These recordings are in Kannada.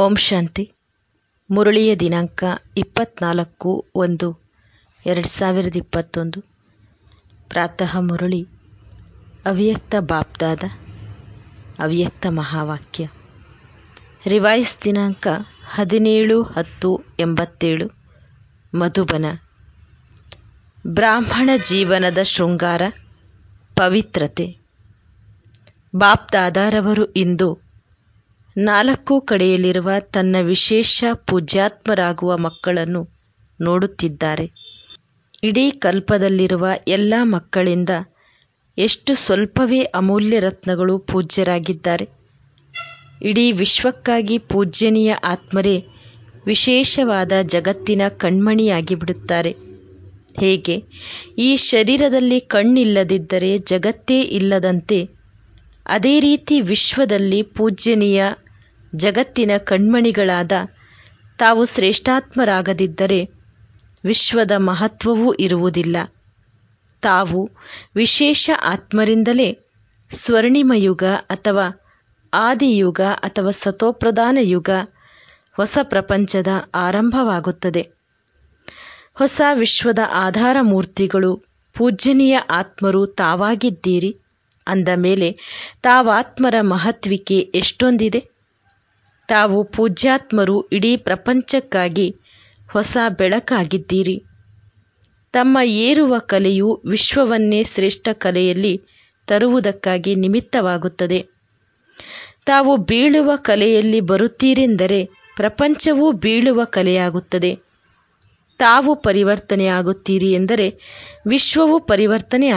ಓಂ ಶಾಂತಿ ಮುರಳಿಯ ದಿನಾಂಕ ಇಪ್ಪತ್ನಾಲ್ಕು ಒಂದು ಎರಡು ಸಾವಿರದ ಇಪ್ಪತ್ತೊಂದು ಪ್ರಾತಃ ಮುರಳಿ ಅವ್ಯಕ್ತ ಬಾಬ್ದಾದ ಅವ್ಯಕ್ತ ಮಹಾವಾಕ್ಯ ರಿವೈಸ್ ದಿನಾಂಕ ಹದಿನೇಳು ಹತ್ತು ಎಂಬತ್ತೇಳು ಮಧುಬನ ಬ್ರಾಹ್ಮಣ ಜೀವನದ ಶೃಂಗಾರ ಪವಿತ್ರತೆ ಬಾಬ್ದಾದಾರವರು ಇಂದು ನಾಲ್ಕು ಕಡೆಯಲ್ಲಿರುವ ತನ್ನ ವಿಶೇಷ ಪೂಜ್ಯಾತ್ಮರಾಗುವ ಮಕ್ಕಳನ್ನು ನೋಡುತ್ತಿದ್ದಾರೆ ಇಡೀ ಕಲ್ಪದಲ್ಲಿರುವ ಎಲ್ಲ ಮಕ್ಕಳಿಂದ ಎಷ್ಟು ಸ್ವಲ್ಪವೇ ಅಮೂಲ್ಯ ರತ್ನಗಳು ಪೂಜ್ಯರಾಗಿದ್ದಾರೆ ಇಡೀ ವಿಶ್ವಕ್ಕಾಗಿ ಪೂಜ್ಯನೀಯ ಆತ್ಮರೇ ವಿಶೇಷವಾದ ಜಗತ್ತಿನ ಕಣ್ಮಣಿಯಾಗಿ ಬಿಡುತ್ತಾರೆ ಹೇಗೆ ಈ ಶರೀರದಲ್ಲಿ ಕಣ್ಣಿಲ್ಲದಿದ್ದರೆ ಜಗತ್ತೇ ಇಲ್ಲದಂತೆ ಅದೇ ರೀತಿ ವಿಶ್ವದಲ್ಲಿ ಪೂಜ್ಯನೀಯ ಜಗತ್ತಿನ ಕಣ್ಮಣಿಗಳಾದ ತಾವು ಶ್ರೇಷ್ಠಾತ್ಮರಾಗದಿದ್ದರೆ ವಿಶ್ವದ ಮಹತ್ವವೂ ಇರುವುದಿಲ್ಲ ತಾವು ವಿಶೇಷ ಆತ್ಮರಿಂದಲೇ ಸ್ವರ್ಣಿಮಯುಗ ಅಥವಾ ಆದಿಯುಗ ಅಥವಾ ಸತೋಪ್ರಧಾನ ಯುಗ ಹೊಸ ಪ್ರಪಂಚದ ಆರಂಭವಾಗುತ್ತದೆ ಹೊಸ ವಿಶ್ವದ ಆಧಾರ ಮೂರ್ತಿಗಳು ಪೂಜ್ಯನೀಯ ಆತ್ಮರು ತಾವಾಗಿದ್ದೀರಿ ಅಂದ ಮೇಲೆ ತಾವಾತ್ಮರ ಮಹತ್ವಿಕೆ ಎಷ್ಟೊಂದಿದೆ ತಾವು ಪೂಜ್ಯಾತ್ಮರು ಇಡೀ ಪ್ರಪಂಚಕ್ಕಾಗಿ ಹೊಸ ಬೆಳಕಾಗಿದ್ದೀರಿ ತಮ್ಮ ಏರುವ ಕಲೆಯು ವಿಶ್ವವನ್ನೇ ಶ್ರೇಷ್ಠ ಕಲೆಯಲ್ಲಿ ತರುವುದಕ್ಕಾಗಿ ನಿಮಿತ್ತವಾಗುತ್ತದೆ ತಾವು ಬೀಳುವ ಕಲೆಯಲ್ಲಿ ಬರುತ್ತೀರೆಂದರೆ ಪ್ರಪಂಚವೂ ಬೀಳುವ ಕಲೆಯಾಗುತ್ತದೆ ತಾವು ಪರಿವರ್ತನೆ ಆಗುತ್ತೀರಿ ಎಂದರೆ ವಿಶ್ವವು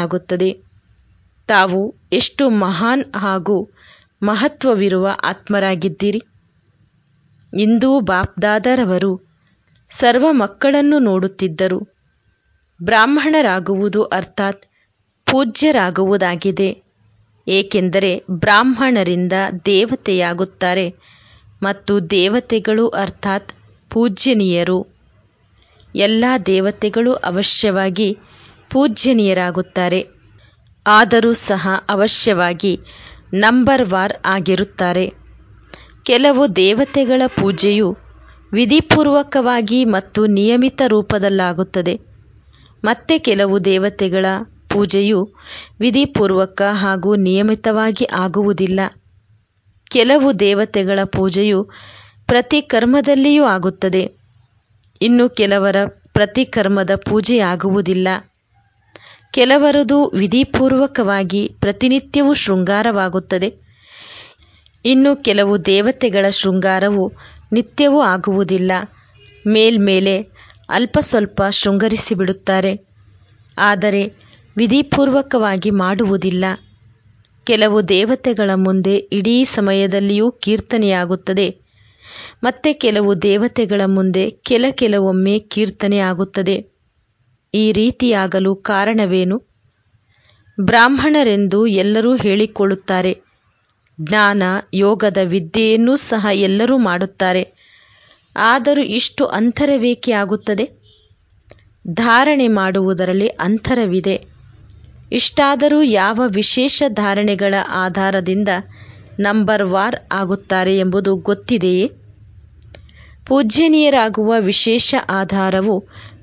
ಆಗುತ್ತದೆ ತಾವು ಎಷ್ಟು ಮಹಾನ್ ಹಾಗೂ ಮಹತ್ವವಿರುವ ಆತ್ಮರಾಗಿದ್ದೀರಿ ಇಂದು ಬಾಪ್ದಾದರವರು ಸರ್ವ ಮಕ್ಕಳನ್ನು ನೋಡುತ್ತಿದ್ದರು ಬ್ರಾಹ್ಮಣರಾಗುವುದು ಅರ್ಥಾತ್ ಪೂಜ್ಯರಾಗುವುದಾಗಿದೆ ಏಕೆಂದರೆ ಬ್ರಾಹ್ಮಣರಿಂದ ದೇವತೆಯಾಗುತ್ತಾರೆ ಮತ್ತು ದೇವತೆಗಳು ಅರ್ಥಾತ್ ಪೂಜ್ಯನೀಯರು ಎಲ್ಲ ದೇವತೆಗಳು ಅವಶ್ಯವಾಗಿ ಪೂಜ್ಯನೀಯರಾಗುತ್ತಾರೆ ಆದರೂ ಸಹ ಅವಶ್ಯವಾಗಿ ನಂಬರ್ ವಾರ್ ಆಗಿರುತ್ತಾರೆ ಕೆಲವು ದೇವತೆಗಳ ಪೂಜೆಯು ವಿಧಿಪೂರ್ವಕವಾಗಿ ಮತ್ತು ನಿಯಮಿತ ರೂಪದಲ್ಲಾಗುತ್ತದೆ ಮತ್ತೆ ಕೆಲವು ದೇವತೆಗಳ ಪೂಜೆಯು ವಿಧಿಪೂರ್ವಕ ಹಾಗೂ ನಿಯಮಿತವಾಗಿ ಆಗುವುದಿಲ್ಲ ಕೆಲವು ದೇವತೆಗಳ ಪೂಜೆಯು ಪ್ರತಿ ಕರ್ಮದಲ್ಲಿಯೂ ಆಗುತ್ತದೆ ಇನ್ನು ಕೆಲವರ ಪ್ರತಿ ಕರ್ಮದ ಪೂಜೆಯಾಗುವುದಿಲ್ಲ ಕೆಲವರದು ವಿಧಿಪೂರ್ವಕವಾಗಿ ಪ್ರತಿನಿತ್ಯವೂ ಶೃಂಗಾರವಾಗುತ್ತದೆ ಇನ್ನು ಕೆಲವು ದೇವತೆಗಳ ಶೃಂಗಾರವು ನಿತ್ಯವೂ ಆಗುವುದಿಲ್ಲ ಮೇಲ್ಮೇಲೆ ಅಲ್ಪ ಸ್ವಲ್ಪ ಶೃಂಗರಿಸಿಬಿಡುತ್ತಾರೆ ಆದರೆ ವಿಧಿಪೂರ್ವಕವಾಗಿ ಮಾಡುವುದಿಲ್ಲ ಕೆಲವು ದೇವತೆಗಳ ಮುಂದೆ ಇಡೀ ಸಮಯದಲ್ಲಿಯೂ ಕೀರ್ತನೆಯಾಗುತ್ತದೆ ಮತ್ತೆ ಕೆಲವು ದೇವತೆಗಳ ಮುಂದೆ ಕೆಲ ಕೆಲವೊಮ್ಮೆ ಕೀರ್ತನೆ ಆಗುತ್ತದೆ ಈ ರೀತಿಯಾಗಲು ಕಾರಣವೇನು ಬ್ರಾಹ್ಮಣರೆಂದು ಎಲ್ಲರೂ ಹೇಳಿಕೊಳ್ಳುತ್ತಾರೆ ಜ್ಞಾನ ಯೋಗದ ವಿದ್ಯೆಯನ್ನೂ ಸಹ ಎಲ್ಲರೂ ಮಾಡುತ್ತಾರೆ ಆದರೂ ಇಷ್ಟು ಅಂತರವೇಕೆ ಆಗುತ್ತದೆ ಧಾರಣೆ ಮಾಡುವುದರಲ್ಲಿ ಅಂತರವಿದೆ ಇಷ್ಟಾದರೂ ಯಾವ ವಿಶೇಷ ಧಾರಣೆಗಳ ಆಧಾರದಿಂದ ನಂಬರ್ ವಾರ್ ಆಗುತ್ತಾರೆ ಎಂಬುದು ಗೊತ್ತಿದೆಯೇ ಪೂಜ್ಯನೀಯರಾಗುವ ವಿಶೇಷ ಆಧಾರವು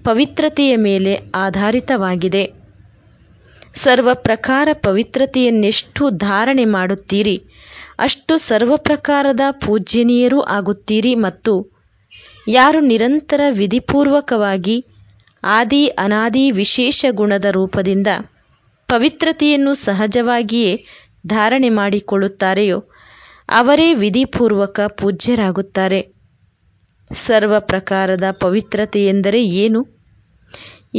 ಪವಿತ್ರತೆಯ ಮೇಲೆ ಆಧಾರಿತವಾಗಿದೆ ಸರ್ವ ಪ್ರಕಾರ ಪವಿತ್ರತೆಯನ್ನೆಷ್ಟು ಧಾರಣೆ ಮಾಡುತ್ತೀರಿ ಅಷ್ಟು ಸರ್ವ ಪ್ರಕಾರದ ಪೂಜ್ಯನೀಯರೂ ಆಗುತ್ತೀರಿ ಮತ್ತು ಯಾರು ನಿರಂತರ ವಿಧಿಪೂರ್ವಕವಾಗಿ ಆದಿ ಅನಾದಿ ವಿಶೇಷ ಗುಣದ ರೂಪದಿಂದ ಪವಿತ್ರತೆಯನ್ನು ಸಹಜವಾಗಿಯೇ ಧಾರಣೆ ಮಾಡಿಕೊಳ್ಳುತ್ತಾರೆಯೋ ಅವರೇ ವಿಧಿಪೂರ್ವಕ ಪೂಜ್ಯರಾಗುತ್ತಾರೆ ಸರ್ವ ಪ್ರಕಾರದ ಪವಿತ್ರತೆಯೆಂದರೆ ಏನು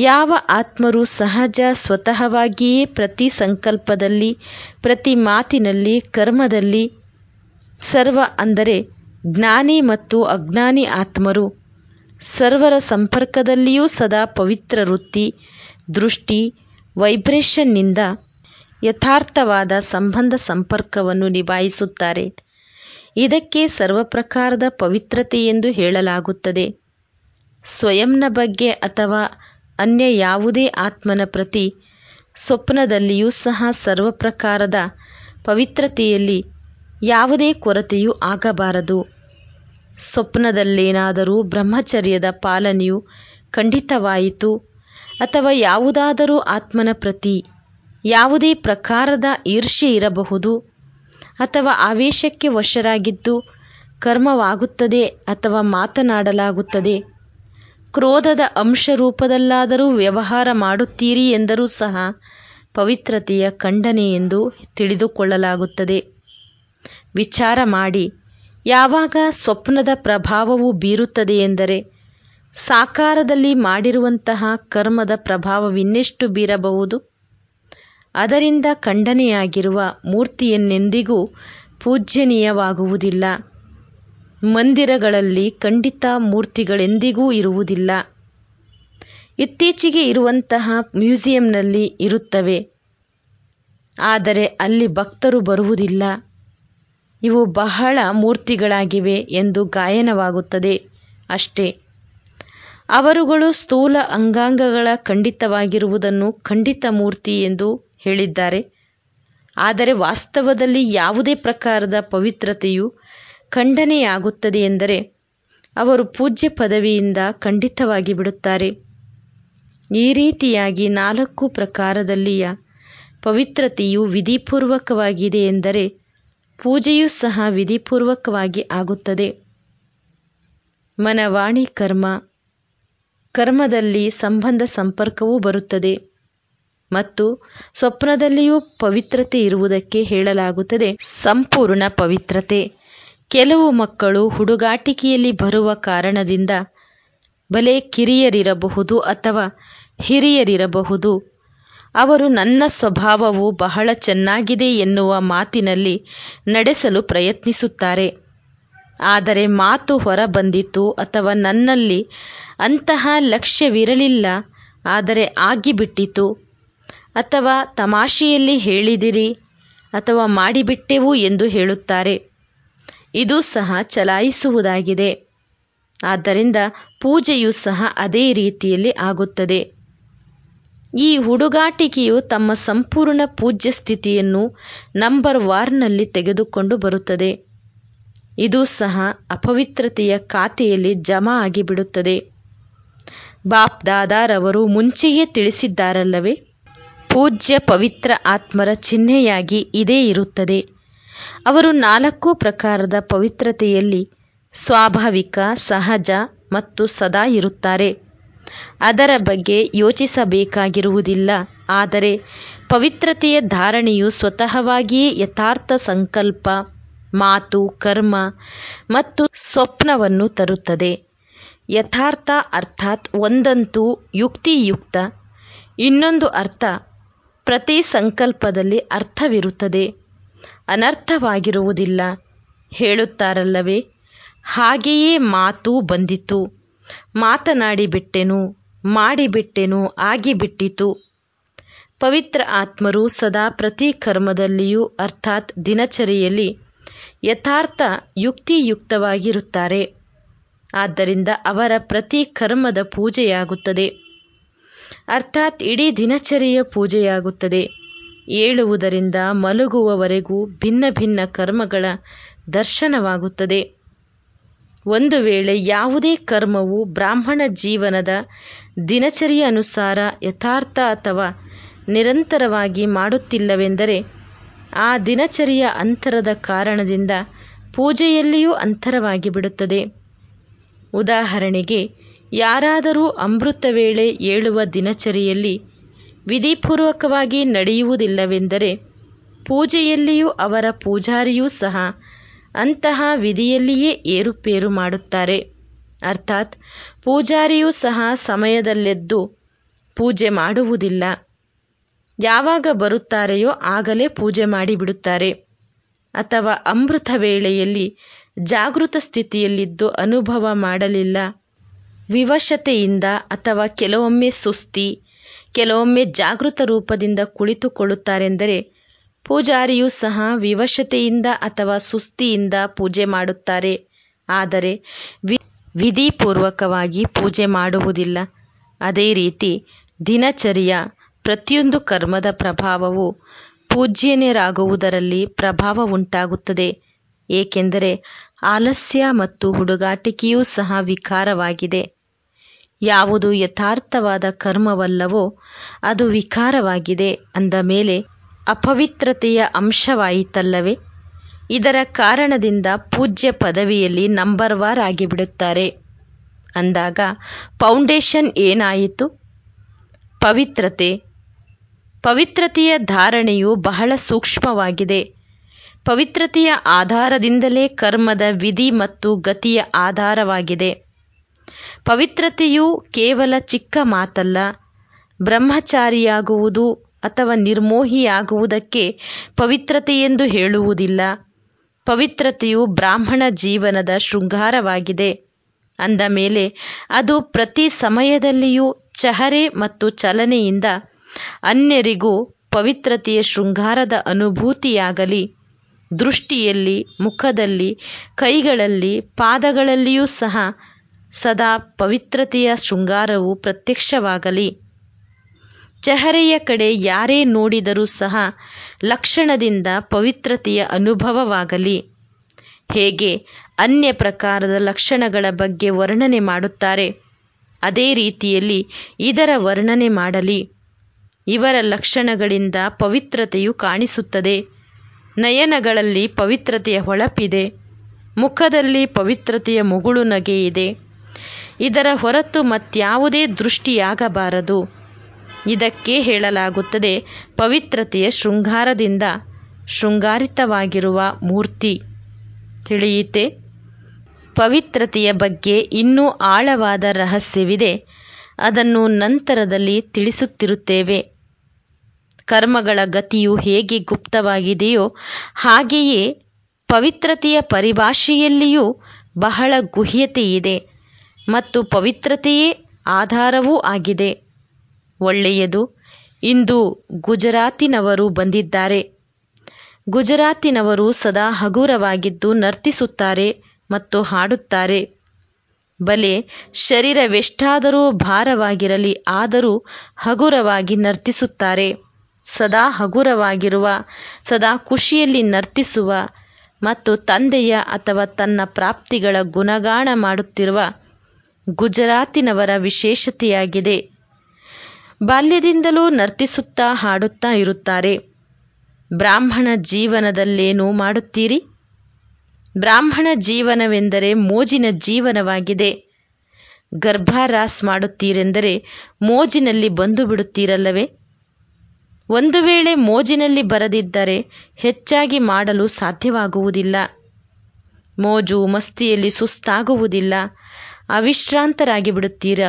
ಯಾವ ಆತ್ಮರು ಸಹಜ ಸ್ವತಃವಾಗಿಯೇ ಪ್ರತಿ ಸಂಕಲ್ಪದಲ್ಲಿ ಪ್ರತಿ ಮಾತಿನಲ್ಲಿ ಕರ್ಮದಲ್ಲಿ ಸರ್ವ ಅಂದರೆ ಜ್ಞಾನಿ ಮತ್ತು ಅಜ್ಞಾನಿ ಆತ್ಮರು ಸರ್ವರ ಸಂಪರ್ಕದಲ್ಲಿಯೂ ಸದಾ ಪವಿತ್ರ ವೃತ್ತಿ ದೃಷ್ಟಿ ವೈಬ್ರೇಷನ್ನಿಂದ ಯಥಾರ್ಥವಾದ ಸಂಬಂಧ ಸಂಪರ್ಕವನ್ನು ನಿಭಾಯಿಸುತ್ತಾರೆ ಇದಕ್ಕೆ ಸರ್ವ ಸರ್ವಪ್ರಕಾರದ ಪವಿತ್ರತೆಯೆಂದು ಹೇಳಲಾಗುತ್ತದೆ ಸ್ವಯಂನ ಬಗ್ಗೆ ಅಥವಾ ಅನ್ಯ ಯಾವುದೇ ಆತ್ಮನ ಪ್ರತಿ ಸ್ವಪ್ನದಲ್ಲಿಯೂ ಸಹ ಸರ್ವ ಪ್ರಕಾರದ ಪವಿತ್ರತೆಯಲ್ಲಿ ಯಾವುದೇ ಕೊರತೆಯೂ ಆಗಬಾರದು ಸ್ವಪ್ನದಲ್ಲೇನಾದರೂ ಬ್ರಹ್ಮಚರ್ಯದ ಪಾಲನೆಯು ಖಂಡಿತವಾಯಿತು ಅಥವಾ ಯಾವುದಾದರೂ ಆತ್ಮನ ಪ್ರತಿ ಯಾವುದೇ ಪ್ರಕಾರದ ಈರ್ಷೆ ಇರಬಹುದು ಅಥವಾ ಆವೇಶಕ್ಕೆ ವಶರಾಗಿದ್ದು ಕರ್ಮವಾಗುತ್ತದೆ ಅಥವಾ ಮಾತನಾಡಲಾಗುತ್ತದೆ ಕ್ರೋಧದ ಅಂಶ ರೂಪದಲ್ಲಾದರೂ ವ್ಯವಹಾರ ಮಾಡುತ್ತೀರಿ ಎಂದರೂ ಸಹ ಪವಿತ್ರತೆಯ ಖಂಡನೆ ಎಂದು ತಿಳಿದುಕೊಳ್ಳಲಾಗುತ್ತದೆ ವಿಚಾರ ಮಾಡಿ ಯಾವಾಗ ಸ್ವಪ್ನದ ಪ್ರಭಾವವು ಬೀರುತ್ತದೆ ಎಂದರೆ ಸಾಕಾರದಲ್ಲಿ ಮಾಡಿರುವಂತಹ ಕರ್ಮದ ಪ್ರಭಾವವಿನ್ನೆಷ್ಟು ಬೀರಬಹುದು ಅದರಿಂದ ಖಂಡನೆಯಾಗಿರುವ ಮೂರ್ತಿಯನ್ನೆಂದಿಗೂ ಪೂಜ್ಯನೀಯವಾಗುವುದಿಲ್ಲ ಮಂದಿರಗಳಲ್ಲಿ ಖಂಡಿತ ಮೂರ್ತಿಗಳೆಂದಿಗೂ ಇರುವುದಿಲ್ಲ ಇತ್ತೀಚೆಗೆ ಇರುವಂತಹ ಮ್ಯೂಸಿಯಂನಲ್ಲಿ ಇರುತ್ತವೆ ಆದರೆ ಅಲ್ಲಿ ಭಕ್ತರು ಬರುವುದಿಲ್ಲ ಇವು ಬಹಳ ಮೂರ್ತಿಗಳಾಗಿವೆ ಎಂದು ಗಾಯನವಾಗುತ್ತದೆ ಅಷ್ಟೇ ಅವರುಗಳು ಸ್ಥೂಲ ಅಂಗಾಂಗಗಳ ಖಂಡಿತವಾಗಿರುವುದನ್ನು ಖಂಡಿತ ಮೂರ್ತಿ ಎಂದು ಹೇಳಿದ್ದಾರೆ ಆದರೆ ವಾಸ್ತವದಲ್ಲಿ ಯಾವುದೇ ಪ್ರಕಾರದ ಪವಿತ್ರತೆಯು ಖಂಡನೆಯಾಗುತ್ತದೆ ಎಂದರೆ ಅವರು ಪೂಜ್ಯ ಪದವಿಯಿಂದ ಖಂಡಿತವಾಗಿ ಬಿಡುತ್ತಾರೆ ಈ ರೀತಿಯಾಗಿ ನಾಲ್ಕು ಪ್ರಕಾರದಲ್ಲಿಯ ಪವಿತ್ರತೆಯು ವಿಧಿಪೂರ್ವಕವಾಗಿದೆ ಎಂದರೆ ಪೂಜೆಯೂ ಸಹ ವಿಧಿಪೂರ್ವಕವಾಗಿ ಆಗುತ್ತದೆ ಮನವಾಣಿ ಕರ್ಮ ಕರ್ಮದಲ್ಲಿ ಸಂಬಂಧ ಸಂಪರ್ಕವೂ ಬರುತ್ತದೆ ಮತ್ತು ಸ್ವಪ್ನದಲ್ಲಿಯೂ ಪವಿತ್ರತೆ ಇರುವುದಕ್ಕೆ ಹೇಳಲಾಗುತ್ತದೆ ಸಂಪೂರ್ಣ ಪವಿತ್ರತೆ ಕೆಲವು ಮಕ್ಕಳು ಹುಡುಗಾಟಿಕೆಯಲ್ಲಿ ಬರುವ ಕಾರಣದಿಂದ ಬಲೆ ಕಿರಿಯರಿರಬಹುದು ಅಥವಾ ಹಿರಿಯರಿರಬಹುದು ಅವರು ನನ್ನ ಸ್ವಭಾವವು ಬಹಳ ಚೆನ್ನಾಗಿದೆ ಎನ್ನುವ ಮಾತಿನಲ್ಲಿ ನಡೆಸಲು ಪ್ರಯತ್ನಿಸುತ್ತಾರೆ ಆದರೆ ಮಾತು ಹೊರಬಂದಿತು ಅಥವಾ ನನ್ನಲ್ಲಿ ಅಂತಹ ಲಕ್ಷ್ಯವಿರಲಿಲ್ಲ ಆದರೆ ಆಗಿಬಿಟ್ಟಿತು ಅಥವಾ ತಮಾಷೆಯಲ್ಲಿ ಹೇಳಿದಿರಿ ಅಥವಾ ಮಾಡಿಬಿಟ್ಟೆವು ಎಂದು ಹೇಳುತ್ತಾರೆ ಇದು ಸಹ ಚಲಾಯಿಸುವುದಾಗಿದೆ ಆದ್ದರಿಂದ ಪೂಜೆಯು ಸಹ ಅದೇ ರೀತಿಯಲ್ಲಿ ಆಗುತ್ತದೆ ಈ ಹುಡುಗಾಟಿಕೆಯು ತಮ್ಮ ಸಂಪೂರ್ಣ ಪೂಜ್ಯ ಸ್ಥಿತಿಯನ್ನು ನಂಬರ್ ವಾರ್ನಲ್ಲಿ ತೆಗೆದುಕೊಂಡು ಬರುತ್ತದೆ ಇದು ಸಹ ಅಪವಿತ್ರತೆಯ ಖಾತೆಯಲ್ಲಿ ಜಮಾ ಆಗಿಬಿಡುತ್ತದೆ ಬಾಪ್ ದಾದಾರವರು ಮುಂಚೆಯೇ ತಿಳಿಸಿದ್ದಾರಲ್ಲವೇ ಪೂಜ್ಯ ಪವಿತ್ರ ಆತ್ಮರ ಚಿಹ್ನೆಯಾಗಿ ಇದೇ ಇರುತ್ತದೆ ಅವರು ನಾಲ್ಕು ಪ್ರಕಾರದ ಪವಿತ್ರತೆಯಲ್ಲಿ ಸ್ವಾಭಾವಿಕ ಸಹಜ ಮತ್ತು ಸದಾ ಇರುತ್ತಾರೆ ಅದರ ಬಗ್ಗೆ ಯೋಚಿಸಬೇಕಾಗಿರುವುದಿಲ್ಲ ಆದರೆ ಪವಿತ್ರತೆಯ ಧಾರಣೆಯು ಸ್ವತಃವಾಗಿಯೇ ಯಥಾರ್ಥ ಸಂಕಲ್ಪ ಮಾತು ಕರ್ಮ ಮತ್ತು ಸ್ವಪ್ನವನ್ನು ತರುತ್ತದೆ ಯಥಾರ್ಥ ಅರ್ಥಾತ್ ಒಂದಂತೂ ಯುಕ್ತಿಯುಕ್ತ ಇನ್ನೊಂದು ಅರ್ಥ ಪ್ರತಿ ಸಂಕಲ್ಪದಲ್ಲಿ ಅರ್ಥವಿರುತ್ತದೆ ಅನರ್ಥವಾಗಿರುವುದಿಲ್ಲ ಹೇಳುತ್ತಾರಲ್ಲವೇ ಹಾಗೆಯೇ ಮಾತು ಬಂದಿತು ಮಾತನಾಡಿಬಿಟ್ಟೆನು ಮಾಡಿಬಿಟ್ಟೆನು ಆಗಿಬಿಟ್ಟಿತು ಪವಿತ್ರ ಆತ್ಮರು ಸದಾ ಪ್ರತಿ ಕರ್ಮದಲ್ಲಿಯೂ ಅರ್ಥಾತ್ ದಿನಚರಿಯಲ್ಲಿ ಯಥಾರ್ಥ ಯುಕ್ತಿಯುಕ್ತವಾಗಿರುತ್ತಾರೆ ಆದ್ದರಿಂದ ಅವರ ಪ್ರತಿ ಕರ್ಮದ ಪೂಜೆಯಾಗುತ್ತದೆ ಅರ್ಥಾತ್ ಇಡೀ ದಿನಚರಿಯ ಪೂಜೆಯಾಗುತ್ತದೆ ಏಳುವುದರಿಂದ ಮಲಗುವವರೆಗೂ ಭಿನ್ನ ಭಿನ್ನ ಕರ್ಮಗಳ ದರ್ಶನವಾಗುತ್ತದೆ ಒಂದು ವೇಳೆ ಯಾವುದೇ ಕರ್ಮವು ಬ್ರಾಹ್ಮಣ ಜೀವನದ ಅನುಸಾರ ಯಥಾರ್ಥ ಅಥವಾ ನಿರಂತರವಾಗಿ ಮಾಡುತ್ತಿಲ್ಲವೆಂದರೆ ಆ ದಿನಚರಿಯ ಅಂತರದ ಕಾರಣದಿಂದ ಪೂಜೆಯಲ್ಲಿಯೂ ಅಂತರವಾಗಿ ಬಿಡುತ್ತದೆ ಉದಾಹರಣೆಗೆ ಯಾರಾದರೂ ಅಮೃತ ವೇಳೆ ಏಳುವ ದಿನಚರಿಯಲ್ಲಿ ವಿಧಿಪೂರ್ವಕವಾಗಿ ನಡೆಯುವುದಿಲ್ಲವೆಂದರೆ ಪೂಜೆಯಲ್ಲಿಯೂ ಅವರ ಪೂಜಾರಿಯೂ ಸಹ ಅಂತಹ ವಿಧಿಯಲ್ಲಿಯೇ ಏರುಪೇರು ಮಾಡುತ್ತಾರೆ ಅರ್ಥಾತ್ ಪೂಜಾರಿಯೂ ಸಹ ಸಮಯದಲ್ಲೆದ್ದು ಪೂಜೆ ಮಾಡುವುದಿಲ್ಲ ಯಾವಾಗ ಬರುತ್ತಾರೆಯೋ ಆಗಲೇ ಪೂಜೆ ಮಾಡಿಬಿಡುತ್ತಾರೆ ಅಥವಾ ಅಮೃತ ವೇಳೆಯಲ್ಲಿ ಜಾಗೃತ ಸ್ಥಿತಿಯಲ್ಲಿದ್ದು ಅನುಭವ ಮಾಡಲಿಲ್ಲ ವಿವಶತೆಯಿಂದ ಅಥವಾ ಕೆಲವೊಮ್ಮೆ ಸುಸ್ತಿ ಕೆಲವೊಮ್ಮೆ ಜಾಗೃತ ರೂಪದಿಂದ ಕುಳಿತುಕೊಳ್ಳುತ್ತಾರೆಂದರೆ ಪೂಜಾರಿಯೂ ಸಹ ವಿವಶತೆಯಿಂದ ಅಥವಾ ಸುಸ್ತಿಯಿಂದ ಪೂಜೆ ಮಾಡುತ್ತಾರೆ ಆದರೆ ವಿ ವಿಧಿಪೂರ್ವಕವಾಗಿ ಪೂಜೆ ಮಾಡುವುದಿಲ್ಲ ಅದೇ ರೀತಿ ದಿನಚರಿಯ ಪ್ರತಿಯೊಂದು ಕರ್ಮದ ಪ್ರಭಾವವು ಪೂಜ್ಯನೇರಾಗುವುದರಲ್ಲಿ ಪ್ರಭಾವ ಉಂಟಾಗುತ್ತದೆ ಏಕೆಂದರೆ ಆಲಸ್ಯ ಮತ್ತು ಹುಡುಗಾಟಿಕೆಯೂ ಸಹ ವಿಕಾರವಾಗಿದೆ ಯಾವುದು ಯಥಾರ್ಥವಾದ ಕರ್ಮವಲ್ಲವೋ ಅದು ವಿಕಾರವಾಗಿದೆ ಅಂದ ಮೇಲೆ ಅಪವಿತ್ರತೆಯ ಅಂಶವಾಯಿತಲ್ಲವೇ ಇದರ ಕಾರಣದಿಂದ ಪೂಜ್ಯ ಪದವಿಯಲ್ಲಿ ನಂಬರ್ ವಾರ್ ಆಗಿಬಿಡುತ್ತಾರೆ ಅಂದಾಗ ಫೌಂಡೇಶನ್ ಏನಾಯಿತು ಪವಿತ್ರತೆ ಪವಿತ್ರತೆಯ ಧಾರಣೆಯು ಬಹಳ ಸೂಕ್ಷ್ಮವಾಗಿದೆ ಪವಿತ್ರತೆಯ ಆಧಾರದಿಂದಲೇ ಕರ್ಮದ ವಿಧಿ ಮತ್ತು ಗತಿಯ ಆಧಾರವಾಗಿದೆ ಪವಿತ್ರತೆಯು ಕೇವಲ ಚಿಕ್ಕ ಮಾತಲ್ಲ ಬ್ರಹ್ಮಚಾರಿಯಾಗುವುದು ಅಥವಾ ನಿರ್ಮೋಹಿಯಾಗುವುದಕ್ಕೆ ಪವಿತ್ರತೆಯೆಂದು ಹೇಳುವುದಿಲ್ಲ ಪವಿತ್ರತೆಯು ಬ್ರಾಹ್ಮಣ ಜೀವನದ ಶೃಂಗಾರವಾಗಿದೆ ಅಂದ ಮೇಲೆ ಅದು ಪ್ರತಿ ಸಮಯದಲ್ಲಿಯೂ ಚಹರೆ ಮತ್ತು ಚಲನೆಯಿಂದ ಅನ್ಯರಿಗೂ ಪವಿತ್ರತೆಯ ಶೃಂಗಾರದ ಅನುಭೂತಿಯಾಗಲಿ ದೃಷ್ಟಿಯಲ್ಲಿ ಮುಖದಲ್ಲಿ ಕೈಗಳಲ್ಲಿ ಪಾದಗಳಲ್ಲಿಯೂ ಸಹ ಸದಾ ಪವಿತ್ರತೆಯ ಶೃಂಗಾರವು ಪ್ರತ್ಯಕ್ಷವಾಗಲಿ ಚಹರೆಯ ಕಡೆ ಯಾರೇ ನೋಡಿದರೂ ಸಹ ಲಕ್ಷಣದಿಂದ ಪವಿತ್ರತೆಯ ಅನುಭವವಾಗಲಿ ಹೇಗೆ ಅನ್ಯ ಪ್ರಕಾರದ ಲಕ್ಷಣಗಳ ಬಗ್ಗೆ ವರ್ಣನೆ ಮಾಡುತ್ತಾರೆ ಅದೇ ರೀತಿಯಲ್ಲಿ ಇದರ ವರ್ಣನೆ ಮಾಡಲಿ ಇವರ ಲಕ್ಷಣಗಳಿಂದ ಪವಿತ್ರತೆಯು ಕಾಣಿಸುತ್ತದೆ ನಯನಗಳಲ್ಲಿ ಪವಿತ್ರತೆಯ ಹೊಳಪಿದೆ ಮುಖದಲ್ಲಿ ಪವಿತ್ರತೆಯ ನಗೆ ಇದೆ ಇದರ ಹೊರತು ಮತ್ಯಾವುದೇ ದೃಷ್ಟಿಯಾಗಬಾರದು ಇದಕ್ಕೆ ಹೇಳಲಾಗುತ್ತದೆ ಪವಿತ್ರತೆಯ ಶೃಂಗಾರದಿಂದ ಶೃಂಗಾರಿತವಾಗಿರುವ ಮೂರ್ತಿ ತಿಳಿಯಿತೆ ಪವಿತ್ರತೆಯ ಬಗ್ಗೆ ಇನ್ನೂ ಆಳವಾದ ರಹಸ್ಯವಿದೆ ಅದನ್ನು ನಂತರದಲ್ಲಿ ತಿಳಿಸುತ್ತಿರುತ್ತೇವೆ ಕರ್ಮಗಳ ಗತಿಯು ಹೇಗೆ ಗುಪ್ತವಾಗಿದೆಯೋ ಹಾಗೆಯೇ ಪವಿತ್ರತೆಯ ಪರಿಭಾಷೆಯಲ್ಲಿಯೂ ಬಹಳ ಗುಹ್ಯತೆಯಿದೆ ಮತ್ತು ಪವಿತ್ರತೆಯೇ ಆಧಾರವೂ ಆಗಿದೆ ಒಳ್ಳೆಯದು ಇಂದು ಗುಜರಾತಿನವರು ಬಂದಿದ್ದಾರೆ ಗುಜರಾತಿನವರು ಸದಾ ಹಗುರವಾಗಿದ್ದು ನರ್ತಿಸುತ್ತಾರೆ ಮತ್ತು ಹಾಡುತ್ತಾರೆ ಬಲೆ ಶರೀರವೆಷ್ಟಾದರೂ ಭಾರವಾಗಿರಲಿ ಆದರೂ ಹಗುರವಾಗಿ ನರ್ತಿಸುತ್ತಾರೆ ಸದಾ ಹಗುರವಾಗಿರುವ ಸದಾ ಖುಷಿಯಲ್ಲಿ ನರ್ತಿಸುವ ಮತ್ತು ತಂದೆಯ ಅಥವಾ ತನ್ನ ಪ್ರಾಪ್ತಿಗಳ ಗುಣಗಾನ ಮಾಡುತ್ತಿರುವ ಗುಜರಾತಿನವರ ವಿಶೇಷತೆಯಾಗಿದೆ ಬಾಲ್ಯದಿಂದಲೂ ನರ್ತಿಸುತ್ತಾ ಹಾಡುತ್ತಾ ಇರುತ್ತಾರೆ ಬ್ರಾಹ್ಮಣ ಜೀವನದಲ್ಲೇನು ಮಾಡುತ್ತೀರಿ ಬ್ರಾಹ್ಮಣ ಜೀವನವೆಂದರೆ ಮೋಜಿನ ಜೀವನವಾಗಿದೆ ಗರ್ಭಾರಾಸ್ ಮಾಡುತ್ತೀರೆಂದರೆ ಮೋಜಿನಲ್ಲಿ ಬಂದು ಬಿಡುತ್ತೀರಲ್ಲವೇ ಒಂದು ವೇಳೆ ಮೋಜಿನಲ್ಲಿ ಬರದಿದ್ದರೆ ಹೆಚ್ಚಾಗಿ ಮಾಡಲು ಸಾಧ್ಯವಾಗುವುದಿಲ್ಲ ಮೋಜು ಮಸ್ತಿಯಲ್ಲಿ ಸುಸ್ತಾಗುವುದಿಲ್ಲ ಅವಿಶ್ರಾಂತರಾಗಿ ಬಿಡುತ್ತೀರ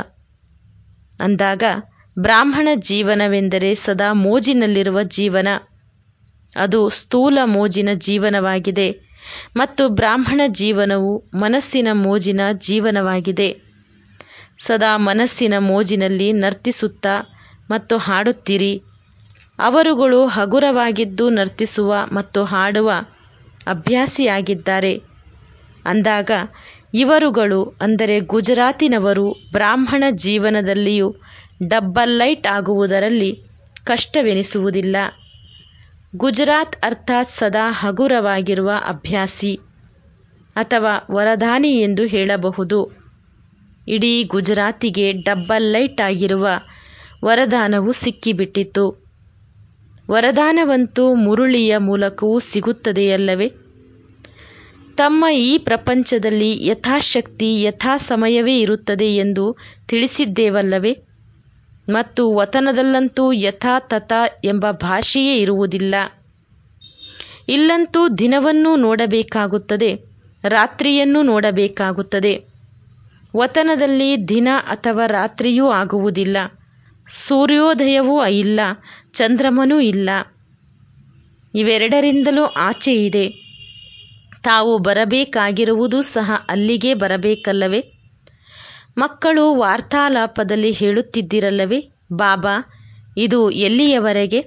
ಅಂದಾಗ ಬ್ರಾಹ್ಮಣ ಜೀವನವೆಂದರೆ ಸದಾ ಮೋಜಿನಲ್ಲಿರುವ ಜೀವನ ಅದು ಸ್ಥೂಲ ಮೋಜಿನ ಜೀವನವಾಗಿದೆ ಮತ್ತು ಬ್ರಾಹ್ಮಣ ಜೀವನವು ಮನಸ್ಸಿನ ಮೋಜಿನ ಜೀವನವಾಗಿದೆ ಸದಾ ಮನಸ್ಸಿನ ಮೋಜಿನಲ್ಲಿ ನರ್ತಿಸುತ್ತಾ ಮತ್ತು ಹಾಡುತ್ತೀರಿ ಅವರುಗಳು ಹಗುರವಾಗಿದ್ದು ನರ್ತಿಸುವ ಮತ್ತು ಹಾಡುವ ಅಭ್ಯಾಸಿಯಾಗಿದ್ದಾರೆ ಅಂದಾಗ ಇವರುಗಳು ಅಂದರೆ ಗುಜರಾತಿನವರು ಬ್ರಾಹ್ಮಣ ಜೀವನದಲ್ಲಿಯೂ ಲೈಟ್ ಆಗುವುದರಲ್ಲಿ ಕಷ್ಟವೆನಿಸುವುದಿಲ್ಲ ಗುಜರಾತ್ ಅರ್ಥಾತ್ ಸದಾ ಹಗುರವಾಗಿರುವ ಅಭ್ಯಾಸಿ ಅಥವಾ ವರದಾನಿ ಎಂದು ಹೇಳಬಹುದು ಇಡೀ ಗುಜರಾತಿಗೆ ಲೈಟ್ ಆಗಿರುವ ವರದಾನವು ಸಿಕ್ಕಿಬಿಟ್ಟಿತ್ತು ವರದಾನವಂತೂ ಮುರುಳಿಯ ಮೂಲಕವೂ ಸಿಗುತ್ತದೆಯಲ್ಲವೇ ತಮ್ಮ ಈ ಪ್ರಪಂಚದಲ್ಲಿ ಯಥಾಶಕ್ತಿ ಯಥಾ ಸಮಯವೇ ಇರುತ್ತದೆ ಎಂದು ತಿಳಿಸಿದ್ದೇವಲ್ಲವೇ ಮತ್ತು ವತನದಲ್ಲಂತೂ ಯಥಾ ತಥಾ ಎಂಬ ಭಾಷೆಯೇ ಇರುವುದಿಲ್ಲ ಇಲ್ಲಂತೂ ದಿನವನ್ನೂ ನೋಡಬೇಕಾಗುತ್ತದೆ ರಾತ್ರಿಯನ್ನು ನೋಡಬೇಕಾಗುತ್ತದೆ ವತನದಲ್ಲಿ ದಿನ ಅಥವಾ ರಾತ್ರಿಯೂ ಆಗುವುದಿಲ್ಲ ಸೂರ್ಯೋದಯವೂ ಇಲ್ಲ ಚಂದ್ರಮನೂ ಇಲ್ಲ ಇವೆರಡರಿಂದಲೂ ಆಚೆ ಇದೆ ತಾವು ಬರಬೇಕಾಗಿರುವುದು ಸಹ ಅಲ್ಲಿಗೆ ಬರಬೇಕಲ್ಲವೇ ಮಕ್ಕಳು ವಾರ್ತಾಲಾಪದಲ್ಲಿ ಹೇಳುತ್ತಿದ್ದಿರಲ್ಲವೇ ಬಾಬಾ ಇದು ಎಲ್ಲಿಯವರೆಗೆ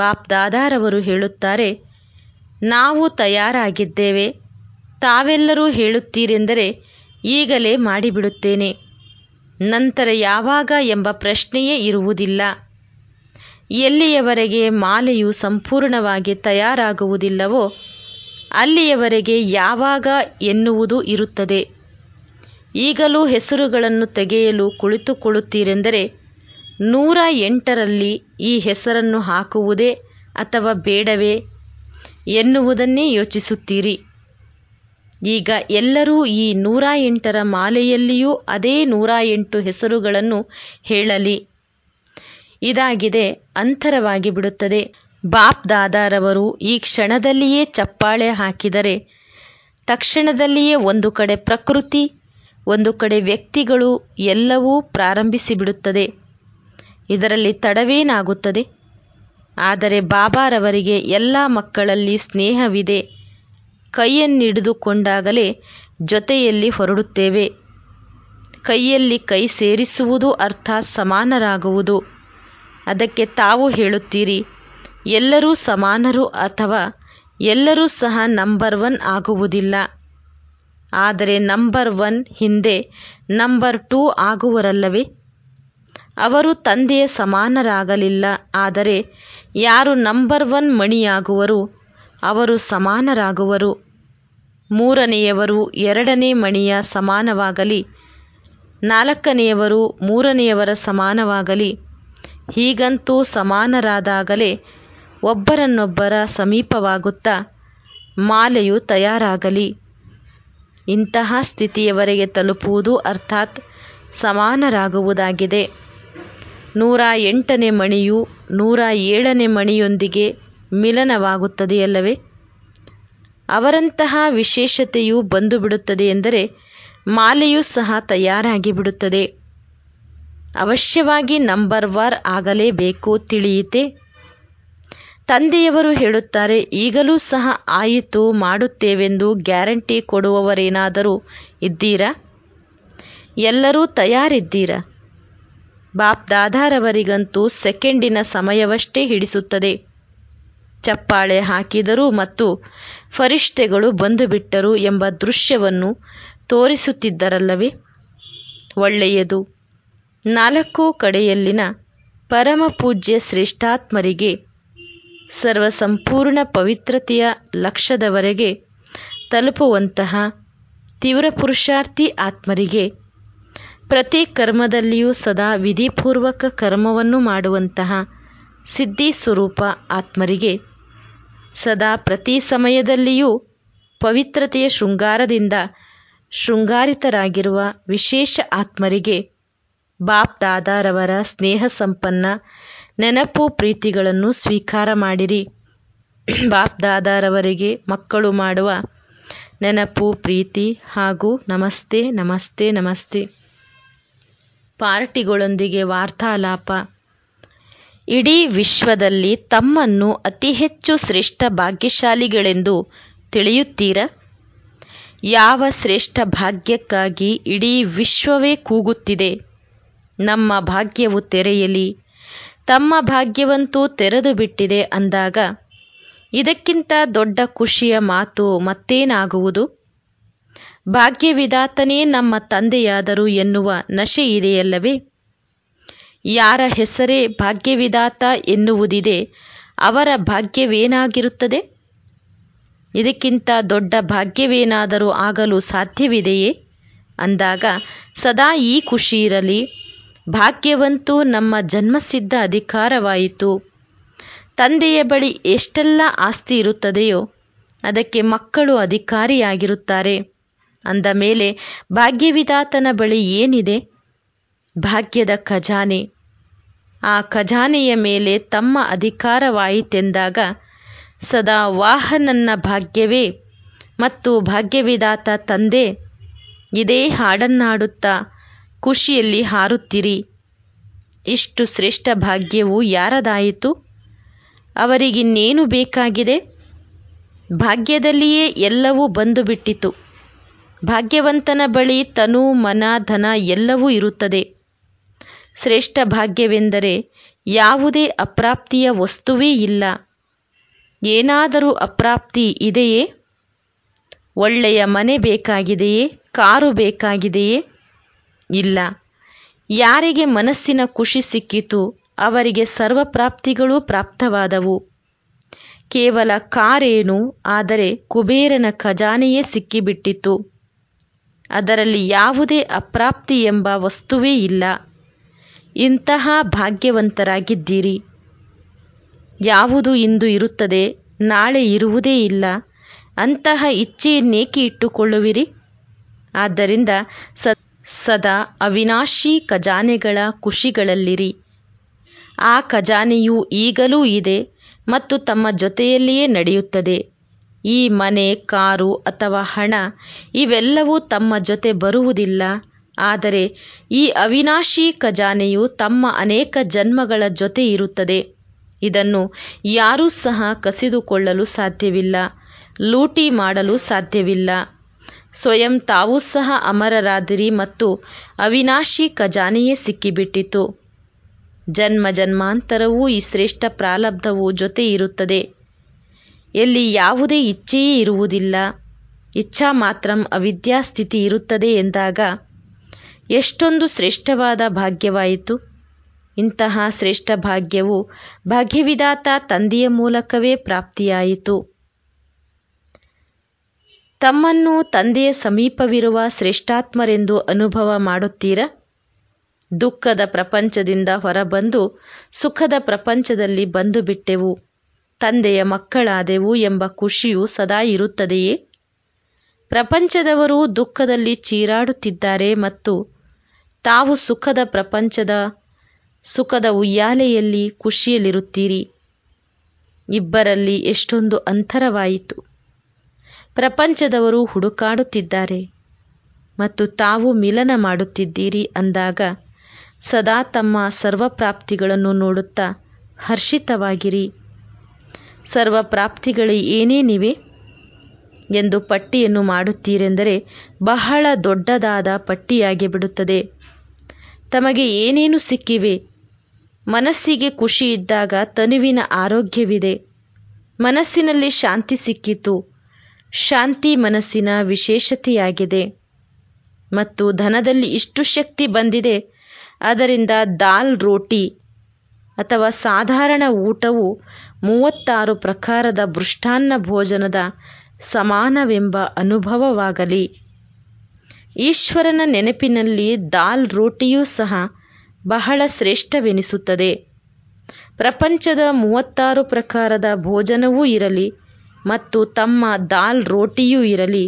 ಬಾಪ್ ದಾದಾರವರು ಹೇಳುತ್ತಾರೆ ನಾವು ತಯಾರಾಗಿದ್ದೇವೆ ತಾವೆಲ್ಲರೂ ಹೇಳುತ್ತೀರೆಂದರೆ ಈಗಲೇ ಮಾಡಿಬಿಡುತ್ತೇನೆ ನಂತರ ಯಾವಾಗ ಎಂಬ ಪ್ರಶ್ನೆಯೇ ಇರುವುದಿಲ್ಲ ಎಲ್ಲಿಯವರೆಗೆ ಮಾಲೆಯು ಸಂಪೂರ್ಣವಾಗಿ ತಯಾರಾಗುವುದಿಲ್ಲವೋ ಅಲ್ಲಿಯವರೆಗೆ ಯಾವಾಗ ಎನ್ನುವುದು ಇರುತ್ತದೆ ಈಗಲೂ ಹೆಸರುಗಳನ್ನು ತೆಗೆಯಲು ಕುಳಿತುಕೊಳ್ಳುತ್ತೀರೆಂದರೆ ನೂರ ಎಂಟರಲ್ಲಿ ಈ ಹೆಸರನ್ನು ಹಾಕುವುದೇ ಅಥವಾ ಬೇಡವೇ ಎನ್ನುವುದನ್ನೇ ಯೋಚಿಸುತ್ತೀರಿ ಈಗ ಎಲ್ಲರೂ ಈ ನೂರ ಎಂಟರ ಮಾಲೆಯಲ್ಲಿಯೂ ಅದೇ ನೂರ ಎಂಟು ಹೆಸರುಗಳನ್ನು ಹೇಳಲಿ ಇದಾಗಿದೆ ಅಂತರವಾಗಿ ಬಿಡುತ್ತದೆ ಬಾಪ್ ದಾದಾರವರು ಈ ಕ್ಷಣದಲ್ಲಿಯೇ ಚಪ್ಪಾಳೆ ಹಾಕಿದರೆ ತಕ್ಷಣದಲ್ಲಿಯೇ ಒಂದು ಕಡೆ ಪ್ರಕೃತಿ ಒಂದು ಕಡೆ ವ್ಯಕ್ತಿಗಳು ಎಲ್ಲವೂ ಪ್ರಾರಂಭಿಸಿಬಿಡುತ್ತದೆ ಇದರಲ್ಲಿ ತಡವೇನಾಗುತ್ತದೆ ಆದರೆ ಬಾಬಾರವರಿಗೆ ಎಲ್ಲ ಮಕ್ಕಳಲ್ಲಿ ಸ್ನೇಹವಿದೆ ಕೈಯನ್ನಿಡಿದುಕೊಂಡಾಗಲೇ ಜೊತೆಯಲ್ಲಿ ಹೊರಡುತ್ತೇವೆ ಕೈಯಲ್ಲಿ ಕೈ ಸೇರಿಸುವುದು ಅರ್ಥ ಸಮಾನರಾಗುವುದು ಅದಕ್ಕೆ ತಾವು ಹೇಳುತ್ತೀರಿ ಎಲ್ಲರೂ ಸಮಾನರು ಅಥವಾ ಎಲ್ಲರೂ ಸಹ ನಂಬರ್ ಒನ್ ಆಗುವುದಿಲ್ಲ ಆದರೆ ನಂಬರ್ ಒನ್ ಹಿಂದೆ ನಂಬರ್ ಟೂ ಆಗುವರಲ್ಲವೇ ಅವರು ತಂದೆಯ ಸಮಾನರಾಗಲಿಲ್ಲ ಆದರೆ ಯಾರು ನಂಬರ್ ಒನ್ ಮಣಿಯಾಗುವರು ಅವರು ಸಮಾನರಾಗುವರು ಮೂರನೆಯವರು ಎರಡನೇ ಮಣಿಯ ಸಮಾನವಾಗಲಿ ನಾಲ್ಕನೆಯವರು ಮೂರನೆಯವರ ಸಮಾನವಾಗಲಿ ಹೀಗಂತೂ ಸಮಾನರಾದಾಗಲೇ ಒಬ್ಬರನ್ನೊಬ್ಬರ ಸಮೀಪವಾಗುತ್ತಾ ಮಾಲೆಯು ತಯಾರಾಗಲಿ ಇಂತಹ ಸ್ಥಿತಿಯವರೆಗೆ ತಲುಪುವುದು ಅರ್ಥಾತ್ ಸಮಾನರಾಗುವುದಾಗಿದೆ ನೂರ ಎಂಟನೇ ಮಣಿಯು ನೂರ ಏಳನೇ ಮಣಿಯೊಂದಿಗೆ ಮಿಲನವಾಗುತ್ತದೆಯಲ್ಲವೇ ಅವರಂತಹ ವಿಶೇಷತೆಯು ಬಂದುಬಿಡುತ್ತದೆ ಎಂದರೆ ಮಾಲೆಯೂ ಸಹ ತಯಾರಾಗಿ ಬಿಡುತ್ತದೆ ಅವಶ್ಯವಾಗಿ ವಾರ್ ಆಗಲೇಬೇಕು ತಿಳಿಯಿತೇ ತಂದೆಯವರು ಹೇಳುತ್ತಾರೆ ಈಗಲೂ ಸಹ ಆಯಿತು ಮಾಡುತ್ತೇವೆಂದು ಗ್ಯಾರಂಟಿ ಕೊಡುವವರೇನಾದರೂ ಇದ್ದೀರಾ ಎಲ್ಲರೂ ತಯಾರಿದ್ದೀರಾ ಬಾಪ್ ದಾದಾರವರಿಗಂತೂ ಸೆಕೆಂಡಿನ ಸಮಯವಷ್ಟೇ ಹಿಡಿಸುತ್ತದೆ ಚಪ್ಪಾಳೆ ಹಾಕಿದರು ಮತ್ತು ಫರಿಷ್ತೆಗಳು ಬಂದುಬಿಟ್ಟರು ಎಂಬ ದೃಶ್ಯವನ್ನು ತೋರಿಸುತ್ತಿದ್ದರಲ್ಲವೇ ಒಳ್ಳೆಯದು ನಾಲ್ಕು ಕಡೆಯಲ್ಲಿನ ಪರಮಪೂಜ್ಯ ಶ್ರೇಷ್ಠಾತ್ಮರಿಗೆ ಸರ್ವ ಸಂಪೂರ್ಣ ಪವಿತ್ರತೆಯ ಲಕ್ಷ್ಯದವರೆಗೆ ತಲುಪುವಂತಹ ತೀವ್ರ ಪುರುಷಾರ್ಥಿ ಆತ್ಮರಿಗೆ ಪ್ರತಿ ಕರ್ಮದಲ್ಲಿಯೂ ಸದಾ ವಿಧಿಪೂರ್ವಕ ಕರ್ಮವನ್ನು ಮಾಡುವಂತಹ ಸಿದ್ಧಿ ಸ್ವರೂಪ ಆತ್ಮರಿಗೆ ಸದಾ ಪ್ರತಿ ಸಮಯದಲ್ಲಿಯೂ ಪವಿತ್ರತೆಯ ಶೃಂಗಾರದಿಂದ ಶೃಂಗಾರಿತರಾಗಿರುವ ವಿಶೇಷ ಆತ್ಮರಿಗೆ ಬಾಪ್ ದಾದಾರವರ ಸ್ನೇಹ ಸಂಪನ್ನ ನೆನಪು ಪ್ರೀತಿಗಳನ್ನು ಸ್ವೀಕಾರ ಮಾಡಿರಿ ದಾದಾರವರಿಗೆ ಮಕ್ಕಳು ಮಾಡುವ ನೆನಪು ಪ್ರೀತಿ ಹಾಗೂ ನಮಸ್ತೆ ನಮಸ್ತೆ ನಮಸ್ತೆ ಪಾರ್ಟಿಗಳೊಂದಿಗೆ ವಾರ್ತಾಲಾಪ ಇಡೀ ವಿಶ್ವದಲ್ಲಿ ತಮ್ಮನ್ನು ಅತಿ ಹೆಚ್ಚು ಶ್ರೇಷ್ಠ ಭಾಗ್ಯಶಾಲಿಗಳೆಂದು ತಿಳಿಯುತ್ತೀರ ಯಾವ ಶ್ರೇಷ್ಠ ಭಾಗ್ಯಕ್ಕಾಗಿ ಇಡೀ ವಿಶ್ವವೇ ಕೂಗುತ್ತಿದೆ ನಮ್ಮ ಭಾಗ್ಯವು ತೆರೆಯಲಿ ತಮ್ಮ ಭಾಗ್ಯವಂತೂ ತೆರೆದು ಬಿಟ್ಟಿದೆ ಅಂದಾಗ ಇದಕ್ಕಿಂತ ದೊಡ್ಡ ಖುಷಿಯ ಮಾತು ಮತ್ತೇನಾಗುವುದು ಭಾಗ್ಯವಿದಾತನೇ ನಮ್ಮ ತಂದೆಯಾದರು ಎನ್ನುವ ನಶೆ ಇದೆಯಲ್ಲವೇ ಯಾರ ಹೆಸರೇ ಭಾಗ್ಯವಿದಾತ ಎನ್ನುವುದಿದೆ ಅವರ ಭಾಗ್ಯವೇನಾಗಿರುತ್ತದೆ ಇದಕ್ಕಿಂತ ದೊಡ್ಡ ಭಾಗ್ಯವೇನಾದರೂ ಆಗಲು ಸಾಧ್ಯವಿದೆಯೇ ಅಂದಾಗ ಸದಾ ಈ ಖುಷಿ ಇರಲಿ ಭಾಗ್ಯವಂತೂ ನಮ್ಮ ಜನ್ಮಸಿದ್ಧ ಅಧಿಕಾರವಾಯಿತು ತಂದೆಯ ಬಳಿ ಎಷ್ಟೆಲ್ಲ ಆಸ್ತಿ ಇರುತ್ತದೆಯೋ ಅದಕ್ಕೆ ಮಕ್ಕಳು ಅಧಿಕಾರಿಯಾಗಿರುತ್ತಾರೆ ಅಂದ ಮೇಲೆ ಭಾಗ್ಯವಿದಾತನ ಬಳಿ ಏನಿದೆ ಭಾಗ್ಯದ ಖಜಾನೆ ಆ ಖಜಾನೆಯ ಮೇಲೆ ತಮ್ಮ ಅಧಿಕಾರವಾಯಿತೆಂದಾಗ ಸದಾ ವಾಹನನ್ನ ಭಾಗ್ಯವೇ ಮತ್ತು ಭಾಗ್ಯವಿದಾತ ತಂದೆ ಇದೇ ಹಾಡನ್ನಾಡುತ್ತಾ ಖುಷಿಯಲ್ಲಿ ಹಾರುತ್ತಿರಿ ಇಷ್ಟು ಶ್ರೇಷ್ಠ ಭಾಗ್ಯವು ಯಾರದಾಯಿತು ಅವರಿಗಿನ್ನೇನು ಬೇಕಾಗಿದೆ ಭಾಗ್ಯದಲ್ಲಿಯೇ ಎಲ್ಲವೂ ಬಂದು ಬಿಟ್ಟಿತು ಭಾಗ್ಯವಂತನ ಬಳಿ ತನು ಮನ ಧನ ಎಲ್ಲವೂ ಇರುತ್ತದೆ ಶ್ರೇಷ್ಠ ಭಾಗ್ಯವೆಂದರೆ ಯಾವುದೇ ಅಪ್ರಾಪ್ತಿಯ ವಸ್ತುವೇ ಇಲ್ಲ ಏನಾದರೂ ಅಪ್ರಾಪ್ತಿ ಇದೆಯೇ ಒಳ್ಳೆಯ ಮನೆ ಬೇಕಾಗಿದೆಯೇ ಕಾರು ಬೇಕಾಗಿದೆಯೇ ಇಲ್ಲ ಯಾರಿಗೆ ಮನಸ್ಸಿನ ಖುಷಿ ಸಿಕ್ಕಿತು ಅವರಿಗೆ ಸರ್ವಪ್ರಾಪ್ತಿಗಳೂ ಪ್ರಾಪ್ತವಾದವು ಕೇವಲ ಕಾರೇನು ಆದರೆ ಕುಬೇರನ ಖಜಾನೆಯೇ ಸಿಕ್ಕಿಬಿಟ್ಟಿತು ಅದರಲ್ಲಿ ಯಾವುದೇ ಅಪ್ರಾಪ್ತಿ ಎಂಬ ವಸ್ತುವೇ ಇಲ್ಲ ಇಂತಹ ಭಾಗ್ಯವಂತರಾಗಿದ್ದೀರಿ ಯಾವುದು ಇಂದು ಇರುತ್ತದೆ ನಾಳೆ ಇರುವುದೇ ಇಲ್ಲ ಅಂತಹ ಇಚ್ಛೆಯನ್ನೇಕೆ ಇಟ್ಟುಕೊಳ್ಳುವಿರಿ ಆದ್ದರಿಂದ ಸತ್ ಸದಾ ಅವಿನಾಶಿ ಖಜಾನೆಗಳ ಖುಷಿಗಳಲ್ಲಿರಿ ಆ ಖಜಾನೆಯು ಈಗಲೂ ಇದೆ ಮತ್ತು ತಮ್ಮ ಜೊತೆಯಲ್ಲಿಯೇ ನಡೆಯುತ್ತದೆ ಈ ಮನೆ ಕಾರು ಅಥವಾ ಹಣ ಇವೆಲ್ಲವೂ ತಮ್ಮ ಜೊತೆ ಬರುವುದಿಲ್ಲ ಆದರೆ ಈ ಅವಿನಾಶಿ ಖಜಾನೆಯು ತಮ್ಮ ಅನೇಕ ಜನ್ಮಗಳ ಜೊತೆ ಇರುತ್ತದೆ ಇದನ್ನು ಯಾರೂ ಸಹ ಕಸಿದುಕೊಳ್ಳಲು ಸಾಧ್ಯವಿಲ್ಲ ಲೂಟಿ ಮಾಡಲು ಸಾಧ್ಯವಿಲ್ಲ ಸ್ವಯಂ ತಾವೂ ಸಹ ಅಮರರಾದಿರಿ ಮತ್ತು ಅವಿನಾಶಿ ಖಜಾನೆಯೇ ಸಿಕ್ಕಿಬಿಟ್ಟಿತು ಜನ್ಮ ಜನ್ಮಾಂತರವೂ ಈ ಶ್ರೇಷ್ಠ ಪ್ರಾಲಬ್ಧವು ಜೊತೆ ಇರುತ್ತದೆ ಎಲ್ಲಿ ಯಾವುದೇ ಇಚ್ಛೆಯೇ ಇರುವುದಿಲ್ಲ ಇಚ್ಛಾ ಮಾತ್ರಂ ಅವಿದ್ಯಾ ಸ್ಥಿತಿ ಇರುತ್ತದೆ ಎಂದಾಗ ಎಷ್ಟೊಂದು ಶ್ರೇಷ್ಠವಾದ ಭಾಗ್ಯವಾಯಿತು ಇಂತಹ ಶ್ರೇಷ್ಠ ಭಾಗ್ಯವು ಭಾಗ್ಯವಿದಾತ ತಂದೆಯ ಮೂಲಕವೇ ಪ್ರಾಪ್ತಿಯಾಯಿತು ತಮ್ಮನ್ನು ತಂದೆಯ ಸಮೀಪವಿರುವ ಶ್ರೇಷ್ಠಾತ್ಮರೆಂದು ಅನುಭವ ಮಾಡುತ್ತೀರಾ ದುಃಖದ ಪ್ರಪಂಚದಿಂದ ಹೊರಬಂದು ಸುಖದ ಪ್ರಪಂಚದಲ್ಲಿ ಬಂದು ಬಿಟ್ಟೆವು ತಂದೆಯ ಮಕ್ಕಳಾದೆವು ಎಂಬ ಖುಷಿಯು ಸದಾ ಇರುತ್ತದೆಯೇ ಪ್ರಪಂಚದವರು ದುಃಖದಲ್ಲಿ ಚೀರಾಡುತ್ತಿದ್ದಾರೆ ಮತ್ತು ತಾವು ಸುಖದ ಪ್ರಪಂಚದ ಸುಖದ ಉಯ್ಯಾಲೆಯಲ್ಲಿ ಖುಷಿಯಲ್ಲಿರುತ್ತೀರಿ ಇಬ್ಬರಲ್ಲಿ ಎಷ್ಟೊಂದು ಅಂತರವಾಯಿತು ಪ್ರಪಂಚದವರು ಹುಡುಕಾಡುತ್ತಿದ್ದಾರೆ ಮತ್ತು ತಾವು ಮಿಲನ ಮಾಡುತ್ತಿದ್ದೀರಿ ಅಂದಾಗ ಸದಾ ತಮ್ಮ ಸರ್ವಪ್ರಾಪ್ತಿಗಳನ್ನು ನೋಡುತ್ತಾ ಹರ್ಷಿತವಾಗಿರಿ ಸರ್ವಪ್ರಾಪ್ತಿಗಳು ಏನೇನಿವೆ ಎಂದು ಪಟ್ಟಿಯನ್ನು ಮಾಡುತ್ತೀರೆಂದರೆ ಬಹಳ ದೊಡ್ಡದಾದ ಪಟ್ಟಿಯಾಗಿ ಬಿಡುತ್ತದೆ ತಮಗೆ ಏನೇನು ಸಿಕ್ಕಿವೆ ಮನಸ್ಸಿಗೆ ಖುಷಿ ಇದ್ದಾಗ ತನುವಿನ ಆರೋಗ್ಯವಿದೆ ಮನಸ್ಸಿನಲ್ಲಿ ಶಾಂತಿ ಸಿಕ್ಕಿತು ಶಾಂತಿ ಮನಸ್ಸಿನ ವಿಶೇಷತೆಯಾಗಿದೆ ಮತ್ತು ಧನದಲ್ಲಿ ಇಷ್ಟು ಶಕ್ತಿ ಬಂದಿದೆ ಅದರಿಂದ ದಾಲ್ ರೋಟಿ ಅಥವಾ ಸಾಧಾರಣ ಊಟವು ಮೂವತ್ತಾರು ಪ್ರಕಾರದ ಮೃಷ್ಟಾನ್ನ ಭೋಜನದ ಸಮಾನವೆಂಬ ಅನುಭವವಾಗಲಿ ಈಶ್ವರನ ನೆನಪಿನಲ್ಲಿ ದಾಲ್ ರೋಟಿಯೂ ಸಹ ಬಹಳ ಶ್ರೇಷ್ಠವೆನಿಸುತ್ತದೆ ಪ್ರಪಂಚದ ಮೂವತ್ತಾರು ಪ್ರಕಾರದ ಭೋಜನವೂ ಇರಲಿ ಮತ್ತು ತಮ್ಮ ದಾಲ್ ರೋಟಿಯೂ ಇರಲಿ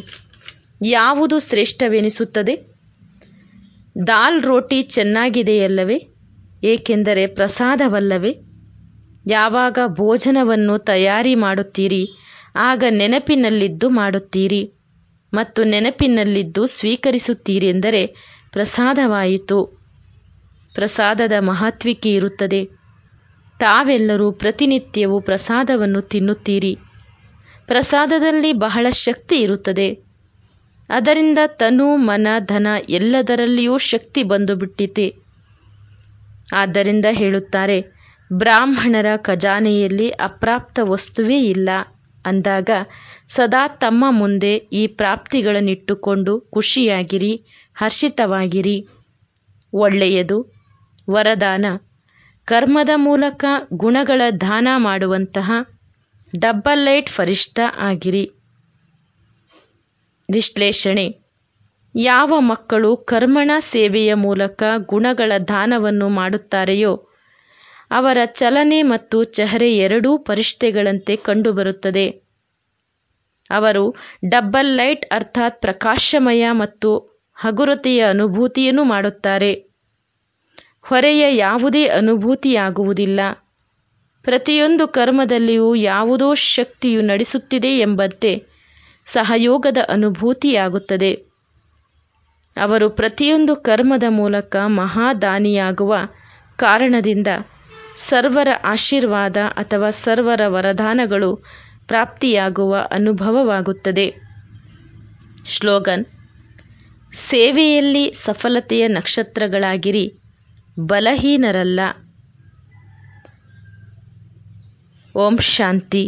ಯಾವುದು ಶ್ರೇಷ್ಠವೆನಿಸುತ್ತದೆ ದಾಲ್ ರೋಟಿ ಚೆನ್ನಾಗಿದೆಯಲ್ಲವೇ ಏಕೆಂದರೆ ಪ್ರಸಾದವಲ್ಲವೇ ಯಾವಾಗ ಭೋಜನವನ್ನು ತಯಾರಿ ಮಾಡುತ್ತೀರಿ ಆಗ ನೆನಪಿನಲ್ಲಿದ್ದು ಮಾಡುತ್ತೀರಿ ಮತ್ತು ನೆನಪಿನಲ್ಲಿದ್ದು ಸ್ವೀಕರಿಸುತ್ತೀರೆಂದರೆ ಪ್ರಸಾದವಾಯಿತು ಪ್ರಸಾದದ ಮಹತ್ವಿಕೆ ಇರುತ್ತದೆ ತಾವೆಲ್ಲರೂ ಪ್ರತಿನಿತ್ಯವೂ ಪ್ರಸಾದವನ್ನು ತಿನ್ನುತ್ತೀರಿ ಪ್ರಸಾದದಲ್ಲಿ ಬಹಳ ಶಕ್ತಿ ಇರುತ್ತದೆ ಅದರಿಂದ ತನು ಮನ ಧನ ಎಲ್ಲದರಲ್ಲಿಯೂ ಶಕ್ತಿ ಬಂದು ಬಿಟ್ಟಿತಿ ಆದ್ದರಿಂದ ಹೇಳುತ್ತಾರೆ ಬ್ರಾಹ್ಮಣರ ಖಜಾನೆಯಲ್ಲಿ ಅಪ್ರಾಪ್ತ ವಸ್ತುವೇ ಇಲ್ಲ ಅಂದಾಗ ಸದಾ ತಮ್ಮ ಮುಂದೆ ಈ ಪ್ರಾಪ್ತಿಗಳನ್ನಿಟ್ಟುಕೊಂಡು ಖುಷಿಯಾಗಿರಿ ಹರ್ಷಿತವಾಗಿರಿ ಒಳ್ಳೆಯದು ವರದಾನ ಕರ್ಮದ ಮೂಲಕ ಗುಣಗಳ ದಾನ ಮಾಡುವಂತಹ ಲೈಟ್ ಫರಿಷ್ಠ ಆಗಿರಿ ವಿಶ್ಲೇಷಣೆ ಯಾವ ಮಕ್ಕಳು ಕರ್ಮಣ ಸೇವೆಯ ಮೂಲಕ ಗುಣಗಳ ದಾನವನ್ನು ಮಾಡುತ್ತಾರೆಯೋ ಅವರ ಚಲನೆ ಮತ್ತು ಚಹರೆ ಎರಡೂ ಪರಿಷ್ಠೆಗಳಂತೆ ಕಂಡುಬರುತ್ತದೆ ಅವರು ಡಬ್ಬಲ್ ಲೈಟ್ ಅರ್ಥಾತ್ ಪ್ರಕಾಶಮಯ ಮತ್ತು ಹಗುರತೆಯ ಅನುಭೂತಿಯನ್ನು ಮಾಡುತ್ತಾರೆ ಹೊರೆಯ ಯಾವುದೇ ಅನುಭೂತಿಯಾಗುವುದಿಲ್ಲ ಪ್ರತಿಯೊಂದು ಕರ್ಮದಲ್ಲಿಯೂ ಯಾವುದೋ ಶಕ್ತಿಯು ನಡೆಸುತ್ತಿದೆ ಎಂಬಂತೆ ಸಹಯೋಗದ ಅನುಭೂತಿಯಾಗುತ್ತದೆ ಅವರು ಪ್ರತಿಯೊಂದು ಕರ್ಮದ ಮೂಲಕ ಮಹಾದಾನಿಯಾಗುವ ಕಾರಣದಿಂದ ಸರ್ವರ ಆಶೀರ್ವಾದ ಅಥವಾ ಸರ್ವರ ವರದಾನಗಳು ಪ್ರಾಪ್ತಿಯಾಗುವ ಅನುಭವವಾಗುತ್ತದೆ ಶ್ಲೋಗನ್ ಸೇವೆಯಲ್ಲಿ ಸಫಲತೆಯ ನಕ್ಷತ್ರಗಳಾಗಿರಿ ಬಲಹೀನರಲ್ಲ ओम शांति